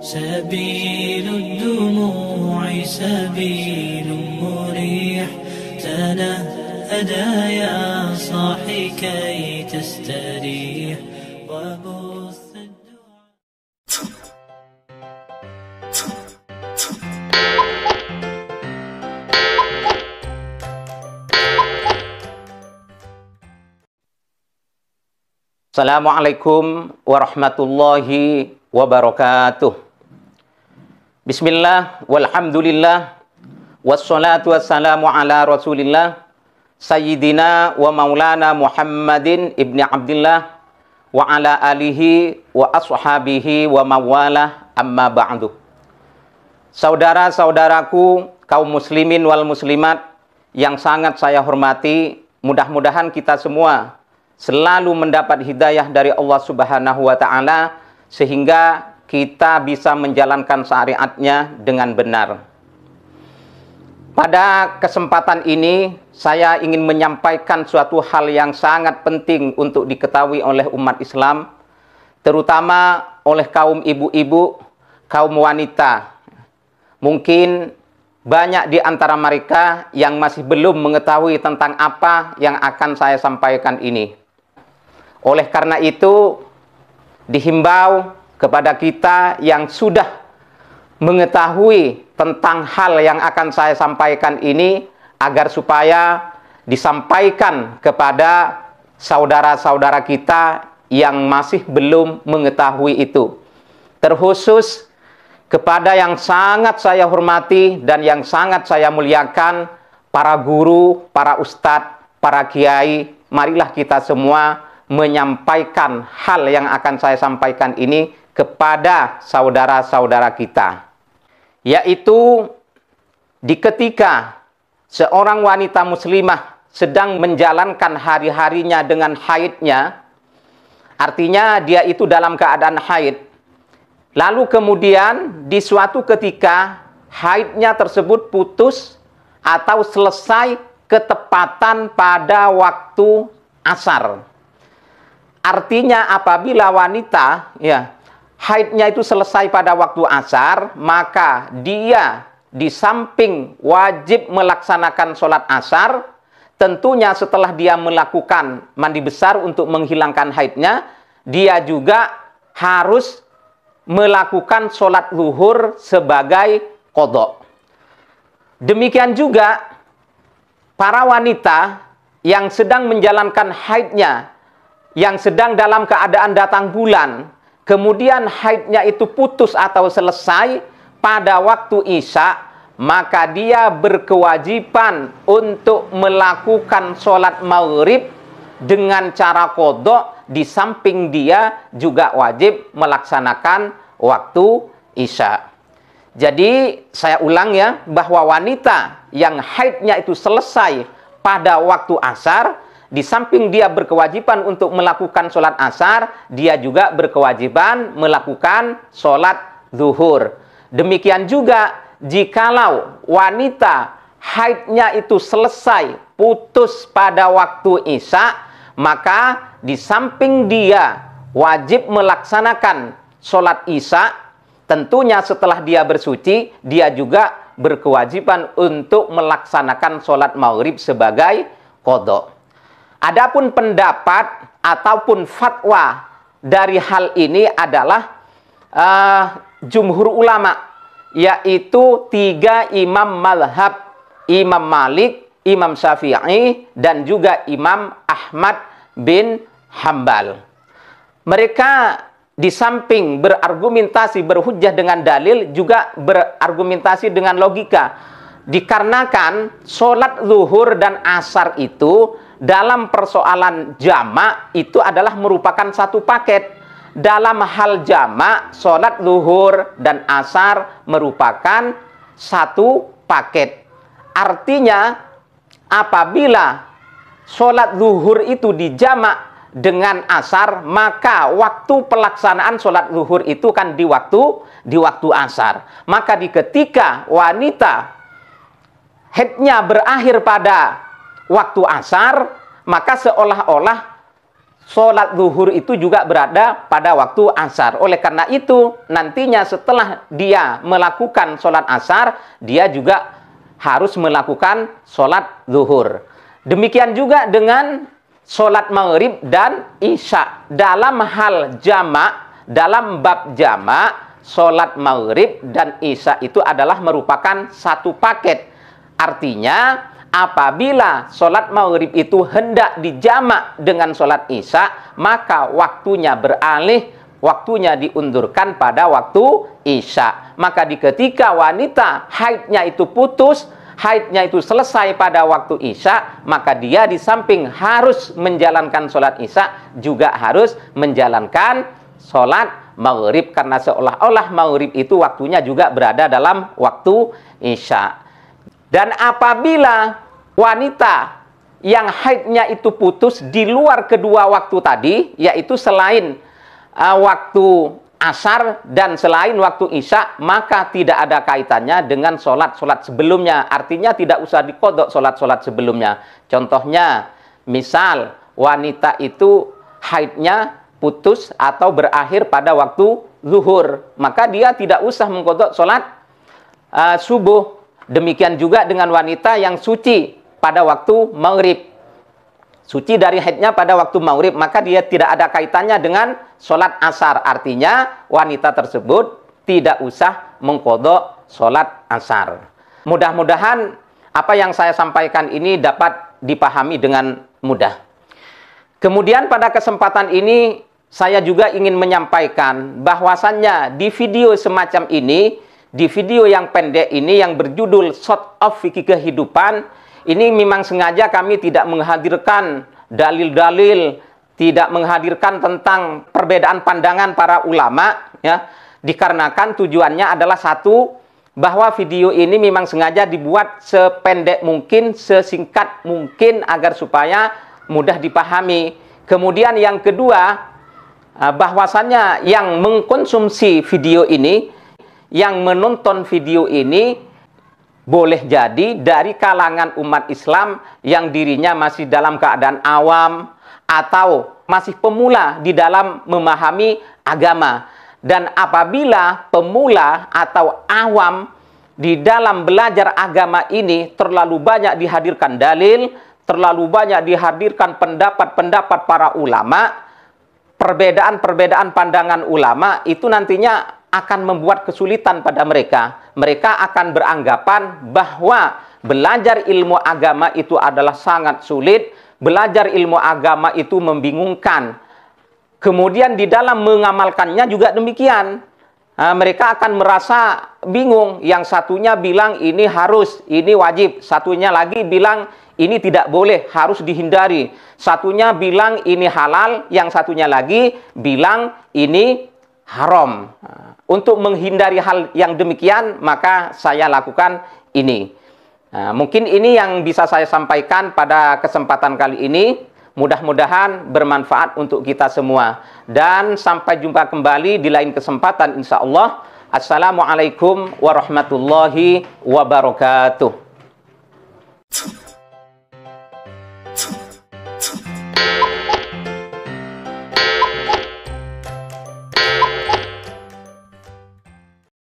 سبيل الدموع سبيل مريح تنا أدا يا صاحي كي تستريح وبث السلام عليكم ورحمة الله wabarakatuh. Bismillah, walhamdulillah, wassalatu wassalamu ala rasulillah, Sayyidina wa maulana Muhammadin ibni Abdullah, wa ala alihi wa ashabihi wa mawalah amma ba'du. Saudara-saudaraku, kaum muslimin wal muslimat yang sangat saya hormati, mudah-mudahan kita semua selalu mendapat hidayah dari Allah Subhanahu wa taala sehingga kita bisa menjalankan syariatnya dengan benar. Pada kesempatan ini, saya ingin menyampaikan suatu hal yang sangat penting untuk diketahui oleh umat Islam, terutama oleh kaum ibu-ibu, kaum wanita. Mungkin banyak di antara mereka yang masih belum mengetahui tentang apa yang akan saya sampaikan ini. Oleh karena itu, dihimbau kepada kita yang sudah mengetahui tentang hal yang akan saya sampaikan ini agar supaya disampaikan kepada saudara-saudara kita yang masih belum mengetahui itu. Terkhusus kepada yang sangat saya hormati dan yang sangat saya muliakan, para guru, para ustadz, para kiai, marilah kita semua menyampaikan hal yang akan saya sampaikan ini kepada saudara-saudara kita. Yaitu di ketika seorang wanita muslimah sedang menjalankan hari-harinya dengan haidnya, artinya dia itu dalam keadaan haid. Lalu kemudian di suatu ketika haidnya tersebut putus atau selesai ketepatan pada waktu asar. Artinya apabila wanita ya haidnya itu selesai pada waktu asar, maka dia di samping wajib melaksanakan sholat asar, tentunya setelah dia melakukan mandi besar untuk menghilangkan haidnya, dia juga harus melakukan sholat luhur sebagai kodok. Demikian juga para wanita yang sedang menjalankan haidnya yang sedang dalam keadaan datang bulan, kemudian haidnya itu putus atau selesai pada waktu Isya, maka dia berkewajiban untuk melakukan sholat maghrib dengan cara kodok di samping dia juga wajib melaksanakan waktu Isya. Jadi saya ulang ya bahwa wanita yang haidnya itu selesai pada waktu asar di samping dia berkewajiban untuk melakukan sholat asar, dia juga berkewajiban melakukan sholat zuhur. Demikian juga jikalau wanita haidnya itu selesai putus pada waktu isya, maka di samping dia wajib melaksanakan sholat isya, tentunya setelah dia bersuci, dia juga berkewajiban untuk melaksanakan sholat maghrib sebagai kodok. Adapun pendapat ataupun fatwa dari hal ini adalah uh, jumhur ulama yaitu tiga imam malhab Imam Malik, Imam Syafi'i dan juga Imam Ahmad bin Hambal. Mereka di samping berargumentasi berhujah dengan dalil juga berargumentasi dengan logika. Dikarenakan sholat zuhur dan asar itu dalam persoalan jamak itu adalah merupakan satu paket. Dalam hal jamak, sholat luhur dan asar merupakan satu paket. Artinya, apabila sholat luhur itu dijamak dengan asar, maka waktu pelaksanaan sholat luhur itu kan di waktu di waktu asar. Maka di ketika wanita headnya berakhir pada waktu asar, maka seolah-olah sholat zuhur itu juga berada pada waktu asar. Oleh karena itu, nantinya setelah dia melakukan sholat asar, dia juga harus melakukan sholat zuhur. Demikian juga dengan sholat maghrib dan isya. Dalam hal jamak, dalam bab jamak, sholat maghrib dan isya itu adalah merupakan satu paket. Artinya, apabila sholat maghrib itu hendak dijamak dengan sholat isya, maka waktunya beralih, waktunya diundurkan pada waktu isya. Maka di ketika wanita haidnya itu putus, haidnya itu selesai pada waktu isya, maka dia di samping harus menjalankan sholat isya, juga harus menjalankan sholat maghrib karena seolah-olah maghrib itu waktunya juga berada dalam waktu isya. Dan apabila wanita yang haidnya itu putus di luar kedua waktu tadi, yaitu selain uh, waktu asar dan selain waktu isya, maka tidak ada kaitannya dengan sholat-sholat sebelumnya. Artinya tidak usah dikodok sholat-sholat sebelumnya. Contohnya, misal wanita itu haidnya putus atau berakhir pada waktu zuhur, maka dia tidak usah mengkodok sholat uh, subuh Demikian juga dengan wanita yang suci pada waktu maghrib. Suci dari haidnya pada waktu maghrib, maka dia tidak ada kaitannya dengan sholat asar. Artinya wanita tersebut tidak usah mengkodok sholat asar. Mudah-mudahan apa yang saya sampaikan ini dapat dipahami dengan mudah. Kemudian pada kesempatan ini saya juga ingin menyampaikan bahwasannya di video semacam ini di video yang pendek ini yang berjudul Shot of Fikih Kehidupan ini memang sengaja kami tidak menghadirkan dalil-dalil, tidak menghadirkan tentang perbedaan pandangan para ulama ya, dikarenakan tujuannya adalah satu bahwa video ini memang sengaja dibuat sependek mungkin, sesingkat mungkin agar supaya mudah dipahami. Kemudian yang kedua, ah, bahwasannya yang mengkonsumsi video ini yang menonton video ini boleh jadi dari kalangan umat Islam yang dirinya masih dalam keadaan awam atau masih pemula di dalam memahami agama. Dan apabila pemula atau awam di dalam belajar agama ini terlalu banyak dihadirkan dalil, terlalu banyak dihadirkan pendapat-pendapat para ulama, perbedaan-perbedaan pandangan ulama itu nantinya akan membuat kesulitan pada mereka. Mereka akan beranggapan bahwa belajar ilmu agama itu adalah sangat sulit, belajar ilmu agama itu membingungkan. Kemudian di dalam mengamalkannya juga demikian. Nah, mereka akan merasa bingung. Yang satunya bilang ini harus, ini wajib. Satunya lagi bilang ini tidak boleh, harus dihindari. Satunya bilang ini halal, yang satunya lagi bilang ini haram. Untuk menghindari hal yang demikian, maka saya lakukan ini. Nah, mungkin ini yang bisa saya sampaikan pada kesempatan kali ini. Mudah-mudahan bermanfaat untuk kita semua. Dan sampai jumpa kembali di lain kesempatan insya Allah. Assalamualaikum warahmatullahi wabarakatuh.